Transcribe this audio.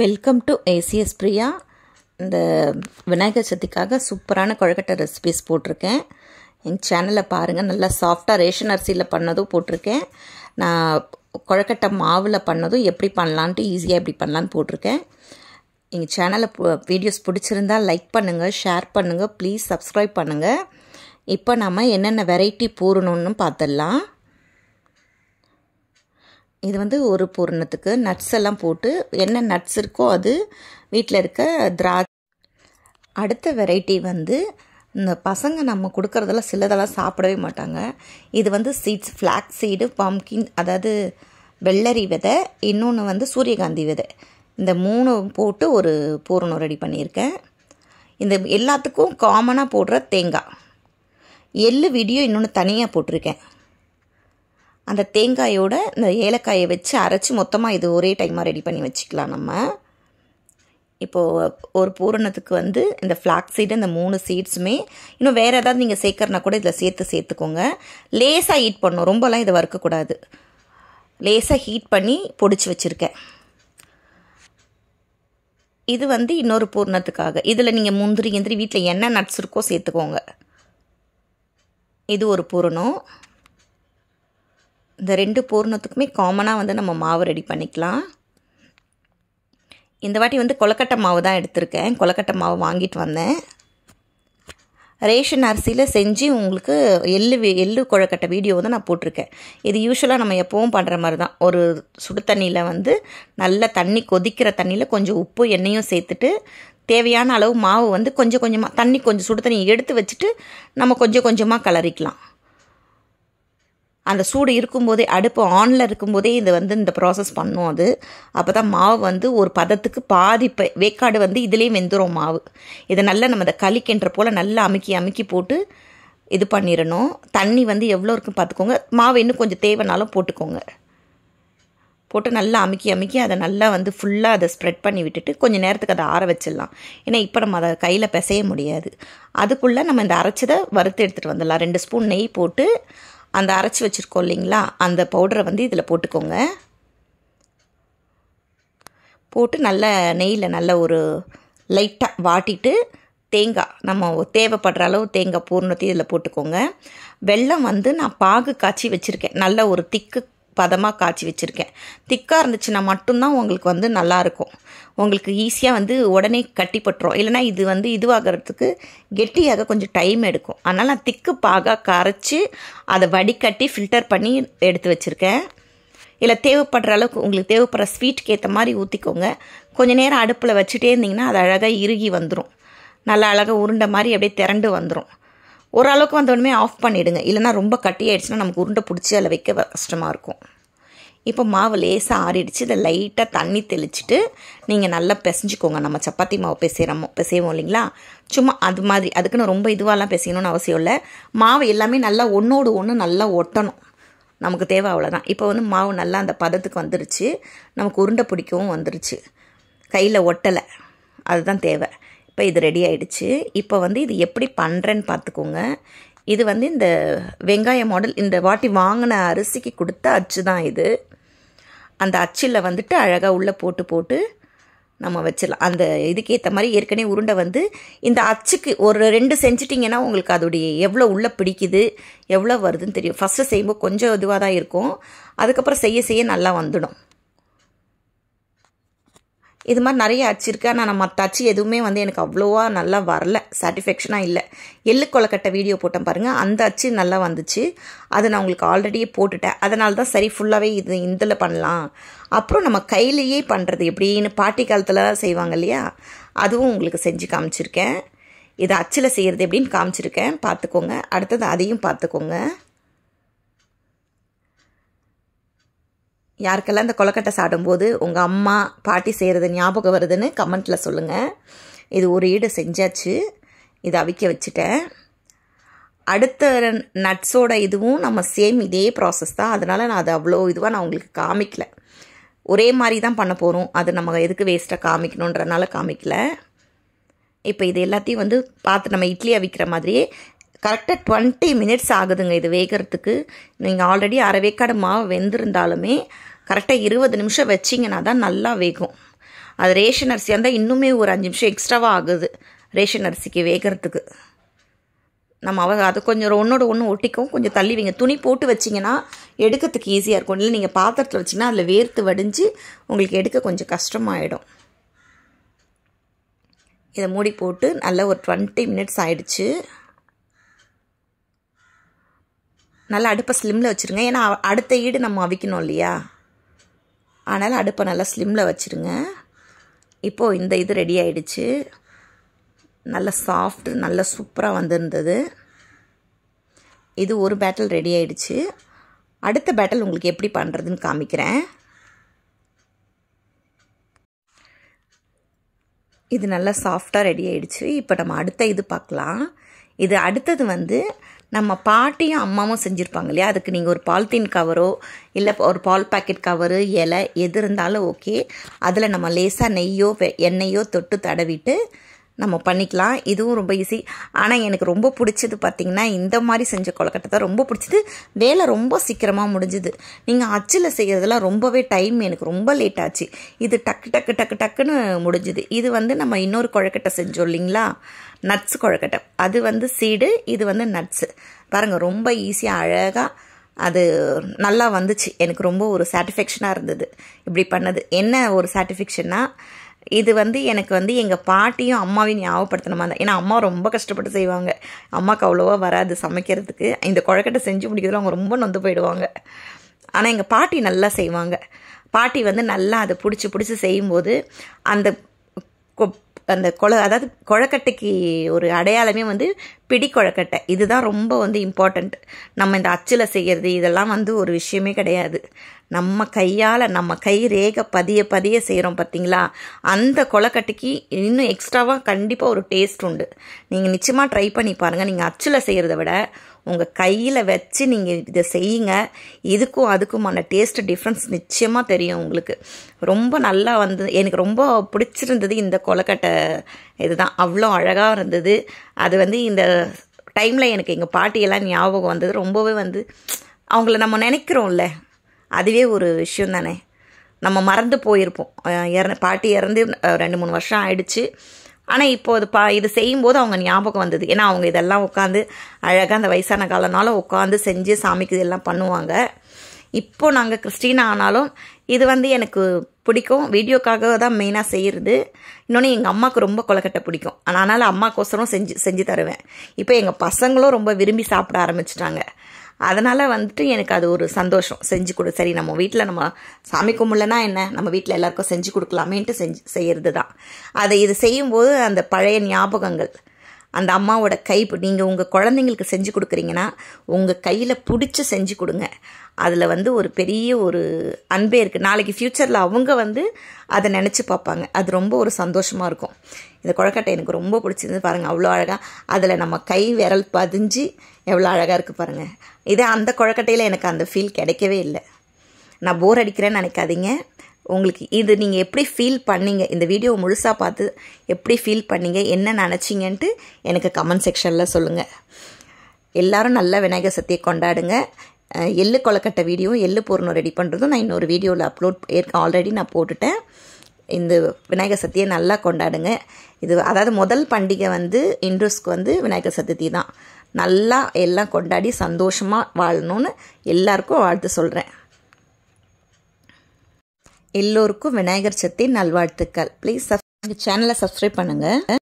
welcome to ACS Priya இந்த விநாயகர் சதுர்த்திக்காக சூப்பரான கொழுக்கட்டை recipes போட்டிருக்கேன் எங்கள் சேனலை பாருங்கள் நல்லா சாஃப்டாக ரேஷன் அரிசியில் பண்ணதும் போட்டிருக்கேன் நான் கொழுக்கட்டை மாவில் பண்ணதும் எப்படி பண்ணலான்ட்டு ஈஸியாக எப்படி பண்ணலான்னு போட்டிருக்கேன் எங்கள் சேனலில் வீடியோஸ் பிடிச்சிருந்தால் லைக் பண்ணுங்கள் ஷேர் பண்ணுங்கள் ப்ளீஸ் சப்ஸ்கிரைப் பண்ணுங்கள் இப்போ நம்ம என்னென்ன வெரைட்டி போடணுன்னு பார்த்துடலாம் இது வந்து ஒரு பூரணத்துக்கு நட்ஸ் எல்லாம் போட்டு என்ன நட்ஸ் இருக்கோ அது வீட்டில் இருக்க திரா அடுத்த வெரைட்டி வந்து இந்த பசங்க நம்ம கொடுக்குறதெல்லாம் சிலதெல்லாம் சாப்பிடவே மாட்டாங்க இது வந்து சீட்ஸ் ஃப்ளாக் சீடு பம்கின் அதாவது வெள்ளரி விதை இன்னொன்று வந்து சூரியகாந்தி விதை இந்த மூணு போட்டு ஒரு பூரணம் ரெடி பண்ணியிருக்கேன் இந்த எல்லாத்துக்கும் காமனாக போடுற தேங்காய் எள்ளு வீடியோ இன்னொன்று தனியாக போட்டிருக்கேன் அந்த தேங்காயோட இந்த ஏலக்காயை வச்சு அரைச்சி மொத்தமாக இது ஒரே டைமாக ரெடி பண்ணி வச்சுக்கலாம் நம்ம இப்போது ஒரு பூரணத்துக்கு வந்து இந்த ஃப்ளாக் சீடு இந்த மூணு சீட்ஸுமே இன்னும் வேறு ஏதாவது நீங்கள் சேர்க்கறனா கூட இதில் சேர்த்து சேர்த்துக்கோங்க லேசாக ஹீட் பண்ணும் ரொம்பலாம் இதை வறுக்கக்கூடாது லேசாக ஹீட் பண்ணி பொடிச்சு வச்சுருக்கேன் இது வந்து இன்னொரு பூர்ணத்துக்காக இதில் நீங்கள் முந்திரி எந்திரி வீட்டில் என்ன நட்ஸ் இருக்கோ சேர்த்துக்கோங்க இது ஒரு பூரணம் இந்த ரெண்டு பூர்ணத்துக்குமே காமனாக வந்து நம்ம மாவு ரெடி பண்ணிக்கலாம் இந்த வாட்டி வந்து கொலக்கட்டை மாவு தான் எடுத்திருக்கேன் கொலக்கட்டை மாவு வாங்கிட்டு வந்தேன் ரேஷன் அரிசியில் செஞ்சு உங்களுக்கு எள்ளு எள்ளு குழக்கட்டை வீடியோ வந்து நான் போட்டிருக்கேன் இது யூஸ்வலாக நம்ம எப்போவும் பண்ணுற மாதிரி தான் ஒரு சுடு தண்ணியில் வந்து நல்ல தண்ணி கொதிக்கிற தண்ணியில் கொஞ்சம் உப்பு எண்ணெயும் சேர்த்துட்டு தேவையான அளவு மாவு வந்து கொஞ்சம் கொஞ்சமாக தண்ணி கொஞ்சம் சுடு தண்ணி எடுத்து வச்சுட்டு நம்ம கொஞ்சம் கொஞ்சமாக கலரிக்கலாம் அந்த சூடு இருக்கும்போதே அடுப்பு ஆனில் இருக்கும்போதே இது வந்து இந்த ப்ராசஸ் பண்ணும் அது அப்போ தான் மாவு வந்து ஒரு பதத்துக்கு பாதிப்பை வேக்காடு வந்து இதுலேயும் வெந்துடும் மாவு இதை நல்லா நம்ம அதை களிக்கின்ற போல் நல்லா அமுக்கி அமுக்கி போட்டு இது பண்ணிடணும் தண்ணி வந்து எவ்வளோ இருக்குன்னு பார்த்துக்கோங்க மாவு இன்னும் கொஞ்சம் தேவைனாலும் போட்டுக்கோங்க போட்டு நல்லா அமுக்கி அமுக்கி அதை நல்லா வந்து ஃபுல்லாக அதை ஸ்ப்ரெட் பண்ணி விட்டுட்டு கொஞ்சம் நேரத்துக்கு அதை ஆற வச்சிடலாம் ஏன்னா இப்போ நம்ம அதை கையில் பிசைய முடியாது அதுக்குள்ளே நம்ம இந்த அரைச்சதை வறுத்து எடுத்துகிட்டு வந்துடலாம் ரெண்டு ஸ்பூன் நெய் போட்டு அந்த அரைச்சி வச்சுருக்கோம் இல்லைங்களா அந்த பவுடரை வந்து இதில் போட்டுக்கோங்க போட்டு நல்ல நெய்யில் நல்ல ஒரு லைட்டாக வாட்டிட்டு தேங்காய் நம்ம தேவைப்படுற அளவு தேங்காய் பூர்ணத்தையும் இதில் போட்டுக்கோங்க வெள்ளம் வந்து நான் பாகு காய்ச்சி வச்சுருக்கேன் நல்ல ஒரு திக்கு பதமாக காய்ச்சி வச்சுருக்கேன் திக்காக இருந்துச்சுன்னா மட்டும்தான் உங்களுக்கு வந்து நல்லாயிருக்கும் உங்களுக்கு ஈஸியாக வந்து உடனே கட்டிப்பட்டுரும் இல்லைனா இது வந்து இதுவாகிறதுக்கு கெட்டியாக கொஞ்சம் டைம் எடுக்கும் அதனால் நான் திக்கு பாகாக கரைச்சி அதை வடிகட்டி ஃபில்டர் பண்ணி எடுத்து வச்சுருக்கேன் இல்லை தேவைப்படுற அளவுக்கு உங்களுக்கு தேவைப்படுற ஸ்வீட்டுக்கு ஏற்ற மாதிரி ஊற்றிக்கோங்க கொஞ்சம் நேரம் அடுப்பில் வச்சுட்டே இருந்திங்கன்னா அது அழகாக இறுகி வந்துடும் நல்லா அழகாக உருண்டை மாதிரி அப்படியே திரண்டு வந்துடும் ஓரளவுக்கு வந்தோடனே ஆஃப் பண்ணிவிடுங்க இல்லைனா ரொம்ப கட்டி ஆகிடுச்சுன்னா நமக்கு உருண்டை பிடிச்சி அதில் வைக்க கஷ்டமாக இருக்கும் இப்போ மாவு லேசாக ஆறிடுச்சு இதை லைட்டாக தண்ணி தெளிச்சுட்டு நீங்கள் நல்லா பிசைஞ்சுக்கோங்க நம்ம சப்பாத்தி மாவு பிசைகிறோமோ பிசைவோம் இல்லைங்களா சும்மா அது மாதிரி அதுக்குன்னு ரொம்ப இதுவாகலாம் பிசையணும்னு அவசியம் இல்லை மாவு எல்லாமே நல்லா ஒன்றோடு ஒன்று நல்லா ஒட்டணும் நமக்கு தேவை அவ்வளோதான் இப்போ வந்து மாவு நல்லா அந்த பதத்துக்கு வந்துருச்சு நமக்கு உருண்டை பிடிக்கவும் வந்துருச்சு கையில் ஒட்டலை அதுதான் தேவை இப்போ இது ரெடி ஆகிடுச்சு இப்போ வந்து இது எப்படி பண்ணுறேன்னு பார்த்துக்கோங்க இது வந்து இந்த வெங்காய மாடல் இந்த வாட்டி வாங்கின அரிசிக்கு கொடுத்த அச்சு தான் இது அந்த அச்சில் வந்துட்டு அழகாக உள்ளே போட்டு போட்டு நம்ம வச்சிடலாம் அந்த இதுக்கு ஏற்ற மாதிரி ஏற்கனவே உருண்டை வந்து இந்த அச்சுக்கு ஒரு ரெண்டு செஞ்சிட்டிங்கன்னா உங்களுக்கு அதோடைய எவ்வளோ உள்ளே பிடிக்குது எவ்வளோ வருதுன்னு தெரியும் ஃபஸ்ட்டு செய்யும்போது கொஞ்சம் இதுவாக தான் இருக்கும் அதுக்கப்புறம் செய்ய செய்ய நல்லா வந்துடும் இது மாதிரி நிறைய அச்சு ஆனால் நான் மற்ற அச்சு எதுவுமே வந்து எனக்கு அவ்வளோவா நல்லா வரல சாட்டிஸ்ஃபேக்ஷனாக இல்லை எள்ளு கொலக்கட்டை வீடியோ போட்டேன் பாருங்கள் அந்த அச்சு நல்லா வந்துச்சு அதை நான் உங்களுக்கு ஆல்ரெடியே போட்டுட்டேன் அதனால தான் சரி ஃபுல்லாகவே இது இந்தில் பண்ணலாம் அப்புறம் நம்ம கையிலேயே பண்ணுறது எப்படின்னு பாட்டி காலத்தில் செய்வாங்க இல்லையா அதுவும் உங்களுக்கு செஞ்சு காமிச்சிருக்கேன் இது அச்சில் செய்கிறது எப்படின்னு காமிச்சிருக்கேன் பார்த்துக்கோங்க அடுத்தது அதையும் பார்த்துக்கோங்க யாருக்கெல்லாம் இந்த கொலக்கட்டை சாடும்போது உங்கள் அம்மா பாட்டி செய்கிறது ஞாபகம் வருதுன்னு கமெண்ட்டில் சொல்லுங்கள் இது ஒரு ஈடு செஞ்சாச்சு இது அவிக்க வச்சுட்டேன் அடுத்த நட்ஸோட இதுவும் நம்ம சேம் இதே ப்ராசஸ் தான் அதனால் நான் அது அவ்வளோ இதுவாக நான் உங்களுக்கு காமிக்கல ஒரே மாதிரி தான் பண்ண போகிறோம் அது நம்ம எதுக்கு வேஸ்ட்டாக காமிக்கணுன்றனால காமிக்கல இப்போ இது எல்லாத்தையும் வந்து பார்த்து நம்ம இட்லி அவிக்கிற மாதிரியே கரெக்டாக டுவெண்ட்டி மினிட்ஸ் ஆகுதுங்க இது வேகிறதுக்கு நீங்கள் ஆல்ரெடி அரை வேக்காடு மாவு வெந்திருந்தாலுமே கரெக்டாக இருபது நிமிஷம் வச்சிங்கன்னா தான் நல்லா வேகும் அது ரேஷன் அரிசியாக இருந்தால் இன்னுமே ஒரு அஞ்சு நிமிஷம் எக்ஸ்ட்ராவாக ஆகுது ரேஷன் அரிசிக்கு வேகிறதுக்கு நம்ம அவ அது கொஞ்சம் ஒன்றோட ஒன்று ஒட்டிக்கும் கொஞ்சம் தள்ளி வைங்க துணி போட்டு வச்சிங்கன்னா எடுக்கிறதுக்கு ஈஸியாக இருக்கும் இல்லை நீங்கள் பாத்திரத்தில் வச்சிங்கன்னா அதில் வேர்த்து வடிஞ்சு உங்களுக்கு எடுக்க கொஞ்சம் கஷ்டமாயிடும் இதை மூடி போட்டு நல்லா ஒரு டுவெண்ட்டி மினிட்ஸ் ஆயிடுச்சு நல்லா அடுப்பை ஸ்லிம்மில் வச்சுருங்க ஏன்னா அடுத்த ஈடு நம்ம அவிக்கணும் இல்லையா அதனால் அடுப்பை நல்லா ஸ்லிம்மில் வச்சுருங்க இப்போது இந்த இது ரெடி ஆகிடுச்சு நல்ல சாஃப்ட் நல்ல சூப்பராக வந்திருந்தது இது ஒரு பேட்டில் ரெடி ஆகிடுச்சு அடுத்த பேட்டில் உங்களுக்கு எப்படி பண்ணுறதுன்னு காமிக்கிறேன் இது நல்லா சாஃப்டாக ரெடி ஆகிடுச்சு இப்போ நம்ம அடுத்த இது பார்க்கலாம் இது அடுத்தது வந்து நம்ம பாட்டியும் அம்மாவும் செஞ்சுருப்பாங்க இல்லையா அதுக்கு நீங்கள் ஒரு பாலித்தீன் கவரோ இல்லை ஒரு பால் பாக்கெட் கவரு இலை எது இருந்தாலும் ஓகே அதில் நம்ம லேசாக நெய்யோ எண்ணெயோ தொட்டு தடவிட்டு நம்ம பண்ணிக்கலாம் இதுவும் ரொம்ப ஈஸி ஆனால் எனக்கு ரொம்ப பிடிச்சது பார்த்திங்கன்னா இந்த மாதிரி செஞ்ச கொழுக்கட்டை தான் ரொம்ப பிடிச்சது வேலை ரொம்ப சீக்கிரமாக முடிஞ்சுது நீங்கள் அச்சில் செய்கிறதுலாம் ரொம்பவே டைம் எனக்கு ரொம்ப லேட் ஆச்சு இது டக்கு டக்கு டக்கு டக்குன்னு முடிஞ்சுது இது வந்து நம்ம இன்னொரு கொழுக்கட்டை செஞ்சோம் இல்லைங்களா நட்ஸ் கொழுக்கட்டை அது வந்து சீடு இது வந்து நட்ஸு பாருங்கள் ரொம்ப ஈஸியாக அழகாக அது நல்லா வந்துச்சு எனக்கு ரொம்ப ஒரு சாட்டிஸ்ஃபேக்ஷனாக இருந்தது இப்படி பண்ணது என்ன ஒரு சாட்டிஸ்ஃபேக்ஷன்னா இது வந்து எனக்கு வந்து எங்கள் பாட்டியும் அம்மாவையும் ஞாபகப்படுத்தணுமா இருந்தால் தான் ஏன்னா அம்மா ரொம்ப கஷ்டப்பட்டு செய்வாங்க அம்மாவுக்கு அவ்வளோவா வராது சமைக்கிறதுக்கு இந்த குழக்கட்டை செஞ்சு முடிக்கிறதுல அவங்க ரொம்ப நொந்து போயிடுவாங்க ஆனால் எங்கள் பாட்டி நல்லா செய்வாங்க பாட்டி வந்து நல்லா அதை பிடிச்சி பிடிச்சி செய்யும்போது அந்த அந்த கொழ அதாவது கொழக்கட்டைக்கு ஒரு அடையாளமே வந்து பிடி கொழக்கட்டை இதுதான் ரொம்ப வந்து இம்பார்ட்டண்ட் நம்ம இந்த அச்சில் செய்கிறது இதெல்லாம் வந்து ஒரு விஷயமே கிடையாது நம்ம கையால் நம்ம கை ரேக பதிய பதிய செய்கிறோம் பார்த்தீங்களா அந்த கொழக்கட்டைக்கு இன்னும் எக்ஸ்ட்ராவாக கண்டிப்பாக ஒரு டேஸ்ட் உண்டு நீங்கள் நிச்சயமாக ட்ரை பண்ணி பாருங்கள் நீங்கள் அச்சில் செய்கிறத விட உங்கள் கையில் வச்சு நீங்கள் இதை செய்யுங்க இதுக்கும் அதுக்குமான டேஸ்ட்டு டிஃப்ரென்ஸ் நிச்சயமாக தெரியும் உங்களுக்கு ரொம்ப நல்லா வந்து எனக்கு ரொம்ப பிடிச்சிருந்தது இந்த கொலக்கட்டை இதுதான் அவ்வளோ அழகாக இருந்தது அது வந்து இந்த டைமில் எனக்கு எங்கள் பாட்டியெல்லாம் ஞாபகம் வந்தது ரொம்பவே வந்து அவங்கள நம்ம நினைக்கிறோம்ல அதுவே ஒரு விஷயம் தானே நம்ம மறந்து போயிருப்போம் இற பாட்டி இறந்து ரெண்டு மூணு வருஷம் ஆயிடுச்சு ஆனால் இப்போ அது பா இது செய்யும்போது அவங்க ஞாபகம் வந்தது ஏன்னா அவங்க இதெல்லாம் உட்காந்து அழகாக அந்த வயசான காலனால உட்காந்து செஞ்சு சாமிக்கு இதெல்லாம் பண்ணுவாங்க இப்போது நாங்கள் கிறிஸ்டினா ஆனாலும் இது வந்து எனக்கு பிடிக்கும் வீடியோக்காக தான் மெயினாக செய்கிறது இன்னொன்று எங்கள் அம்மாவுக்கு ரொம்ப கொலக்கட்டை பிடிக்கும் அதனால் அம்மாக்கோசரம் செஞ்சு செஞ்சு தருவேன் இப்போ எங்கள் பசங்களும் ரொம்ப விரும்பி சாப்பிட ஆரம்பிச்சிட்டாங்க அதனால் வந்துட்டு எனக்கு அது ஒரு சந்தோஷம் செஞ்சு கொடு சரி நம்ம வீட்டில் நம்ம சாமி கும்பிடலனா என்ன நம்ம வீட்டில் எல்லாருக்கும் செஞ்சு கொடுக்கலாமேன்ட்டு செஞ்சு செய்கிறது தான் அதை இது செய்யும்போது அந்த பழைய ஞாபகங்கள் அந்த அம்மாவோட கை நீங்கள் உங்கள் குழந்தைங்களுக்கு செஞ்சு கொடுக்குறீங்கன்னா உங்கள் கையில் பிடிச்சி செஞ்சு கொடுங்க அதில் வந்து ஒரு பெரிய ஒரு அன்பே இருக்குது நாளைக்கு ஃப்யூச்சரில் அவங்க வந்து அதை நினச்சி பார்ப்பாங்க அது ரொம்ப ஒரு சந்தோஷமாக இருக்கும் இந்த குழக்கட்டை எனக்கு ரொம்ப பிடிச்சிருந்து பாருங்கள் அவ்வளோ அழகாக அதில் நம்ம கை விரல் பதிஞ்சு எவ்வளோ அழகாக இருக்குது பாருங்கள் இதே அந்த குழக்கட்டையில் எனக்கு அந்த ஃபீல் கிடைக்கவே இல்லை நான் போர் அடிக்கிறேன்னு நினைக்காதீங்க உங்களுக்கு இது நீங்கள் எப்படி ஃபீல் பண்ணீங்க இந்த வீடியோ முழுசாக பார்த்து எப்படி ஃபீல் பண்ணீங்க என்ன நினச்சிங்கன்ட்டு எனக்கு கமெண்ட் செக்ஷனில் சொல்லுங்கள் எல்லோரும் நல்லா விநாயகர் சக்தியை கொண்டாடுங்க எள்ளு கொலக்கட்டை வீடியோ எள்ளு பூர்ணம் ரெடி பண்ணுறதும் நான் இன்னொரு வீடியோவில் அப்லோட் ஏற்க ஆல்ரெடி நான் போட்டுட்டேன் இந்த விநாயகர் சக்தியை நல்லா கொண்டாடுங்க இது அதாவது முதல் பண்டிகை வந்து இண்டோஸ்க்கு வந்து விநாயகர் சதுர்த்தி தான் நல்லா எல்லாம் கொண்டாடி சந்தோஷமாக வாழணும்னு எல்லாருக்கும் வாழ்த்து சொல்கிறேன் எல்லோருக்கும் விநாயகர் சதுர்த்தி நல்வாழ்த்துக்கள் ப்ளீஸ் சேனலை சப்ஸ்கிரைப் பண்ணுங்கள்